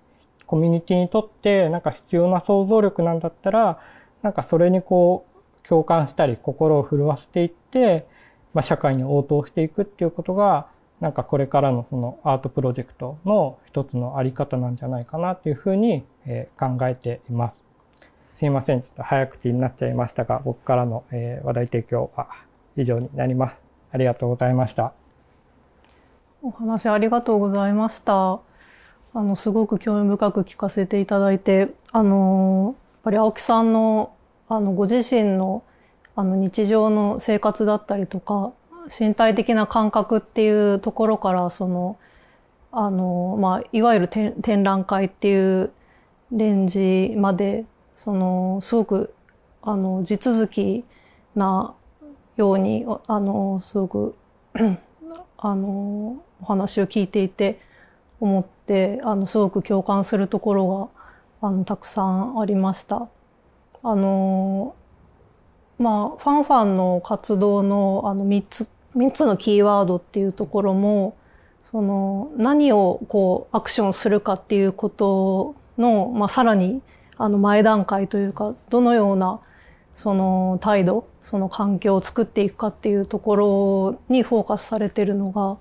コミュニティにとってなんか必要な想像力なんだったらなんかそれにこう共感したり心を震わせていって、まあ、社会に応答していくっていうことがなんかこれからのそのアートプロジェクトの一つのあり方なんじゃないかなというふうに考えています。すいません。ちょっと早口になっちゃいましたが、僕からの話題提供は以上になります。ありがとうございました。お話ありがとうございました。あの、すごく興味深く聞かせていただいて、あの、やっぱり青木さんの、あの、ご自身の、あの、日常の生活だったりとか、身体的な感覚っていうところから、その、あの、まあ、いわゆる展覧会っていうレンジまで、その、すごく、あの、地続きなように、あの、すごく あの、お話を聞いていて、思ってあのすごく共感するところがあのたくさんありました。あのまあ、ファンファンの活動のあの3つ3つのキーワードっていうところもその何をこうアクションするかっていうことの、まあ、さらにあの前段階というかどのようなその態度その環境を作っていくかっていうところにフォーカスされてるのが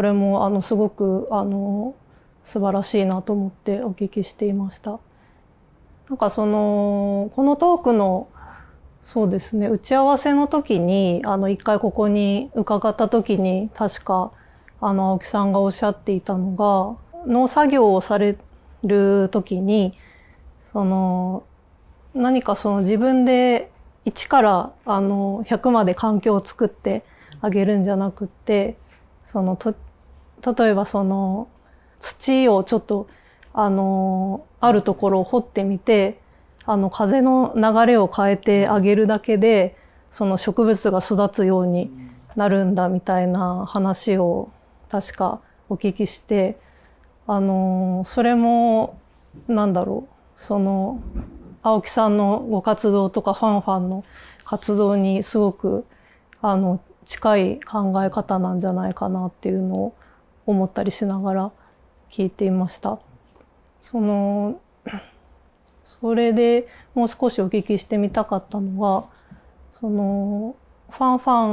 これもあのすごくあの素晴らしいなと思ってお聞きしていました。なんかそのこのトークのそうですね打ち合わせの時にあの一回ここに伺った時に確かあの青木さんがおっしゃっていたのが農作業をされる時にその何かその自分で1からあの100まで環境を作ってあげるんじゃなくってそのと例えばその土をちょっとあのあるところを掘ってみてあの風の流れを変えてあげるだけでその植物が育つようになるんだみたいな話を確かお聞きしてあのそれもなんだろうその青木さんのご活動とかファンファンの活動にすごくあの近い考え方なんじゃないかなっていうのを思ったりしながら聞いていました。そのそれでもう少しお聞きしてみたかったのはそのファンファ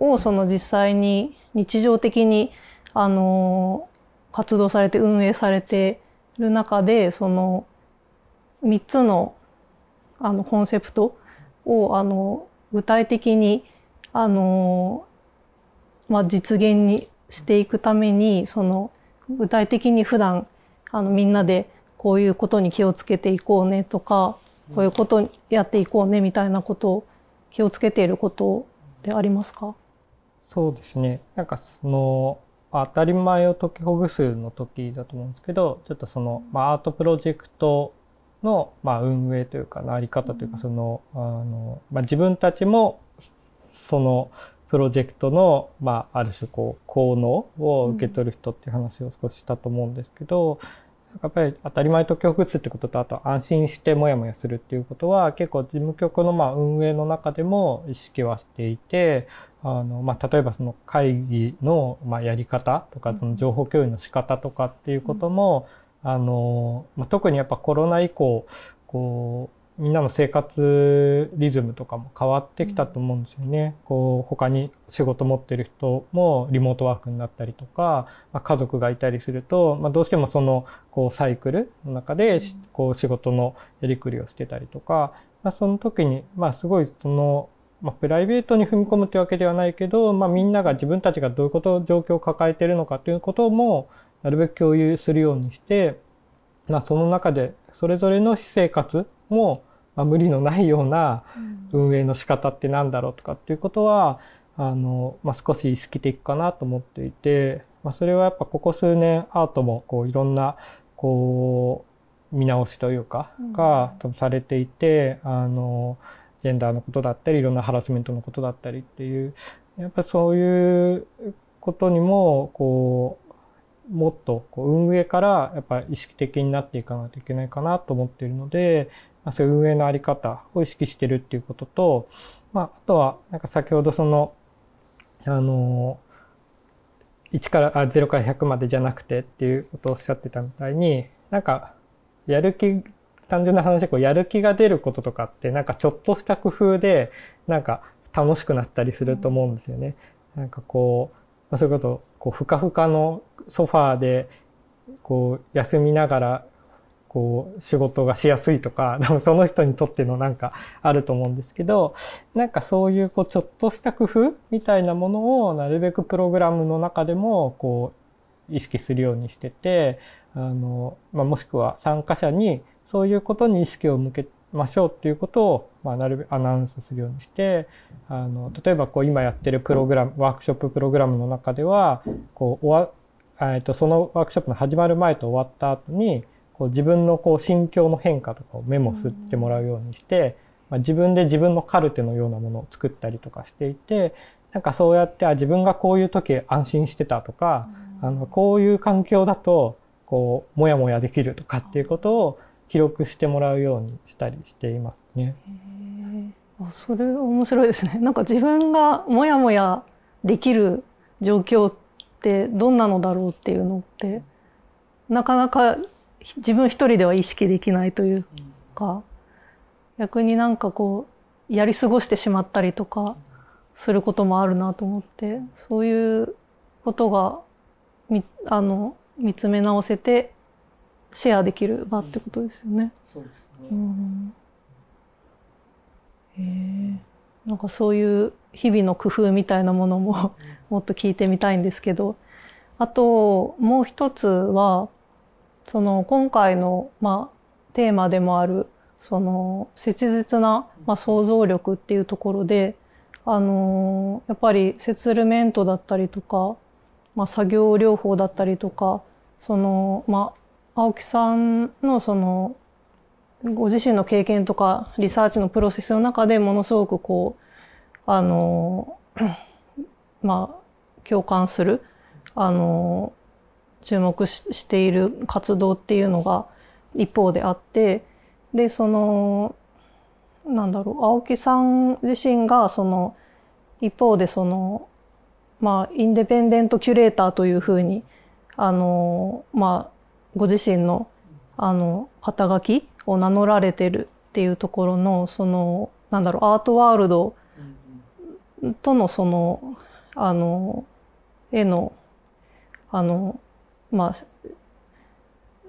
ンをその実際に日常的にあの活動されて運営されている中でその3つのあのコンセプトをあの具体的にあの、まあ、実現にしていくためにその具体的に普段あのみんなでこういうことに気をつけていこうねとかこういうことやっていこうねみたいなことを気をつけていることでありますかそうですねなんかその当たり前を解きほぐすの時だと思うんですけどちょっとその、まあ、アートプロジェクトの、まあ、運営というかなり方というかそのあの、まあ、自分たちもそのプロジェクトの、まあ、ある種こう効能を受け取る人っていう話を少ししたと思うんですけど、うん、やっぱり当たり前と恐怖すってこととあと安心してモヤモヤするっていうことは結構事務局のまあ運営の中でも意識はしていてあの、まあ、例えばその会議のまあやり方とかその情報共有の仕方とかっていうことも、うん、あのまあ、特にやっぱコロナ以降こうみんなの生活リズムとかも変わってきたと思うんですよね。こう他に仕事持ってる人もリモートワークになったりとか、まあ、家族がいたりすると、まあ、どうしてもそのこうサイクルの中でこう仕事のやりくりをしてたりとか、まあ、その時に、まあ、すごいそのまあ、プライベートに踏み込むというわけではないけど、まあ、みんなが自分たちがどういうこと状況を抱えているのかということもなるべく共有するようにして、まあ、その中でそれぞれの私生活も、まあ、無理のないような運営の仕方ってなんだろうとかっていうことは、あの、まあ、少し意識的かなと思っていて、まあ、それはやっぱここ数年アートもこういろんなこう見直しというかが多分されていて、あのジェンダーのことだったりいろんなハラスメントのことだったりっていうやっぱそういうことにもこうもっとこう運営からやっぱ意識的になっていかないといけないかなと思っているのでまあ、そういう運営のあり方を意識してるっていうことと、まあ、あとは、なんか先ほどその、あの、1から、あ、0から100までじゃなくてっていうことをおっしゃってたみたいに、なんか、やる気、単純な話でこう、やる気が出ることとかって、なんかちょっとした工夫で、なんか楽しくなったりすると思うんですよね。なんかこう、まあ、そういうこと、こう、ふかふかのソファーで、こう、休みながらこう、仕事がしやすいとか、多 分その人にとってのなんかあると思うんですけど、なんかそういうこう、ちょっとした工夫みたいなものをなるべくプログラムの中でも、こう、意識するようにしてて、あの、まあ、もしくは参加者にそういうことに意識を向けましょうっていうことを、まあ、なるべくアナウンスするようにして、あの、例えばこう、今やってるプログラム、ワークショッププログラムの中では、こう、終わ、えっと、そのワークショップの始まる前と終わった後に、こう自分のこう心境の変化とかをメモすってもらうようにして、まあ、自分で自分のカルテのようなものを作ったりとかしていてなんかそうやってあ自分がこういう時安心してたとか、あのこういう環境だとこうモヤモヤできるとかっていうことを記録してもらうようにしたりしていますね。あそれ面白いですね。なんか自分がモヤモヤできる状況ってどんなのだろうっていうのってなかなか自分一人では意識できないというか、逆になんかこうやり過ごしてしまったりとかすることもあるなと思ってそういうことがみあの見つめ直せてシェアできる場ってことですよね。そうですね、えなんかそういう日々の工夫みたいなものももっと聞いてみたいんですけどあともう一つはその今回の、まあ、テーマでもあるその切実な、まあ、想像力っていうところで、あのー、やっぱりセツルメントだったりとか、まあ、作業療法だったりとかその、まあ、青木さんのそのご自身の経験とかリサーチのプロセスの中でものすごくこうあのまあ共感するあの注目している活動っていうのが一方であってでそのなんだろう青木さん自身がその一方でそのまあインデペンデントキュレーターというふうにあのまあご自身のあの肩書きを名乗られてるっていうところのそのなんだろうアートワールドとのそのあの絵のあのま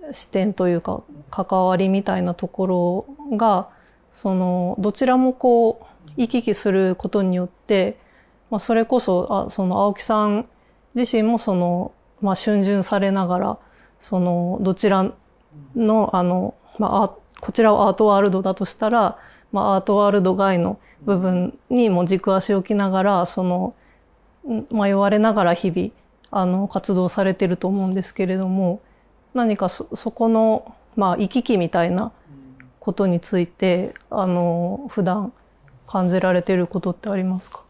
あ、視点というか関わりみたいなところがそのどちらもこう行き来することによって、まあ、それこそあその青木さん自身もその、まあ、逡巡されながらそのどちらのあの、まあ、こちらはアートワールドだとしたら、まあ、アートワールド外の部分にも軸足を置きながらその迷われながら日々あの活動されてると思うんですけれども何かそこの、まあ、行き来みたいなことについてあの普段感じられてることってありますか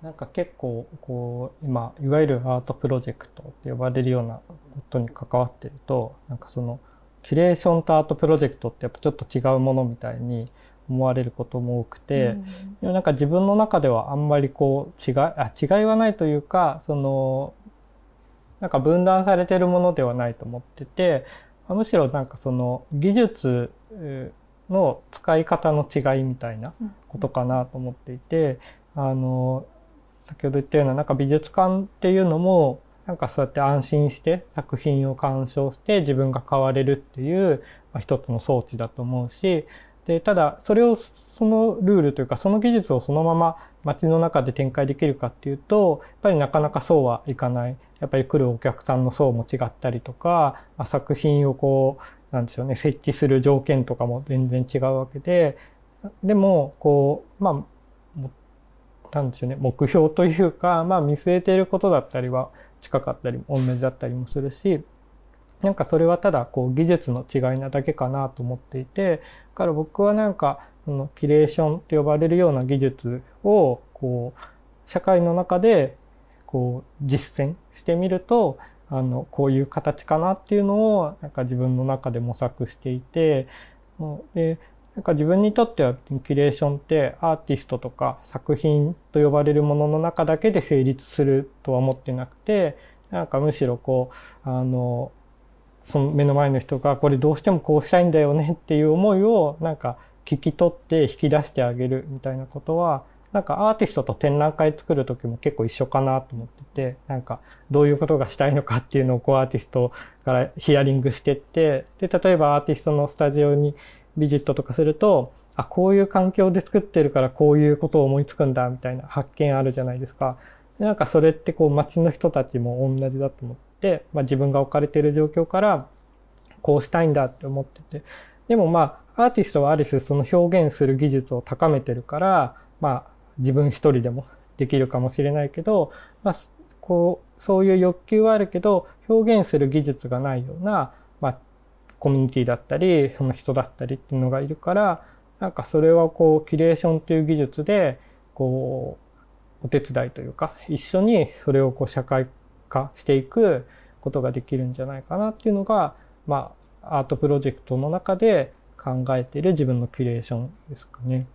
なんか結構こう今いわゆるアートプロジェクトって呼ばれるようなことに関わってるとなんかそのキュレーションとアートプロジェクトってやっぱちょっと違うものみたいに思われることも多くて、でもなんか自分の中ではあんまりこう違いあ違いはないというかそのなんか分断されてるものではないと思ってて、むしろなんかその技術の使い方の違いみたいなことかなと思っていて、あの、先ほど言ったようななんか美術館っていうのも、なんかそうやって安心して作品を鑑賞して自分が変われるっていう、ま一つの装置だと思うし、で、ただそれをそのルールというかその技術をそのまま街の中で展開できるかっていうと、やっぱりなかなかそうはいかない。やっぱり来るお客さんの層も違ったりとか、まあ、作品をこうなんでしょうね設置する条件とかも全然違うわけででもこうまあなんでしょうね目標というか、まあ、見据えていることだったりは近かったり同じだったりもするしなんかそれはただこう技術の違いなだけかなと思っていてだから僕はなんかそのキュレーションって呼ばれるような技術をこう社会の中でこう実践してみるとあのこういう形かなっていうのをなんか自分の中で模索していてでなんか自分にとってはキュレーションってアーティストとか作品と呼ばれるものの中だけで成立するとは思ってなくてなんかむしろこうあのその目の前の人がこれどうしてもこうしたいんだよねっていう思いをなんか聞き取って引き出してあげるみたいなことはなんかアーティストと展覧会作る時も結構一緒かなと思ってて、なんかどういうことがしたいのかっていうのをこうアーティストからヒアリングしてって、で、例えばアーティストのスタジオにビジットとかすると、あ、こういう環境で作ってるからこういうことを思いつくんだみたいな発見あるじゃないですか。でなんかそれってこう街の人たちも同じだと思って、まあ自分が置かれてる状況からこうしたいんだって思ってて。でもまあアーティストはある種その表現する技術を高めてるから、まあ自分一人でもできるかもしれないけど、まあ、こう、そういう欲求はあるけど、表現する技術がないような、まあ、コミュニティだったり、その人だったりっていうのがいるから、なんかそれはこう、キュレーションっていう技術で、こう、お手伝いというか、一緒にそれをこう、社会化していくことができるんじゃないかなっていうのが、まあ、アートプロジェクトの中で考えている自分のキュレーションですかね。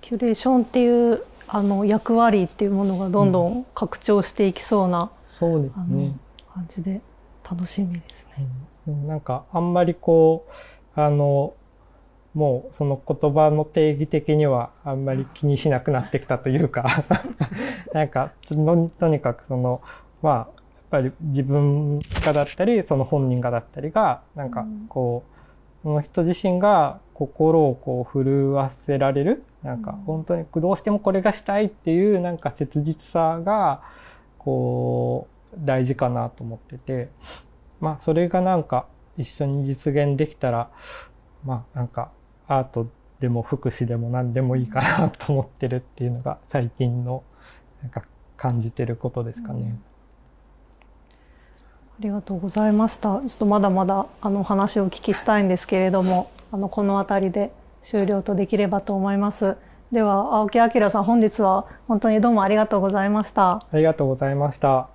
キュレーションっていうあの役割っていうものがどんどん拡張していきそうな、うん、そうですね感じで楽しみですね。うん、なんかあんまりこうあのもうその言葉の定義的にはあんまり気にしなくなってきたというか なんかとにかくそのまあやっぱり自分がだったりその本人がだったりがなんかこう、その人自身が心をこう震わせられるなんか本当にどうしてもこれがしたいっていうなんか切実さがこう大事かなと思っててまあそれがなんか一緒に実現できたらまあなんかアートでも福祉でも何でもいいかなと思ってるっていうのが最近のなんか感じてることですかね。うんありがとうございました。ちょっとまだまだあの話をお聞きしたいんですけれども、あのこの辺りで終了とできればと思います。では青木明さん本日は本当にどうもありがとうございました。ありがとうございました。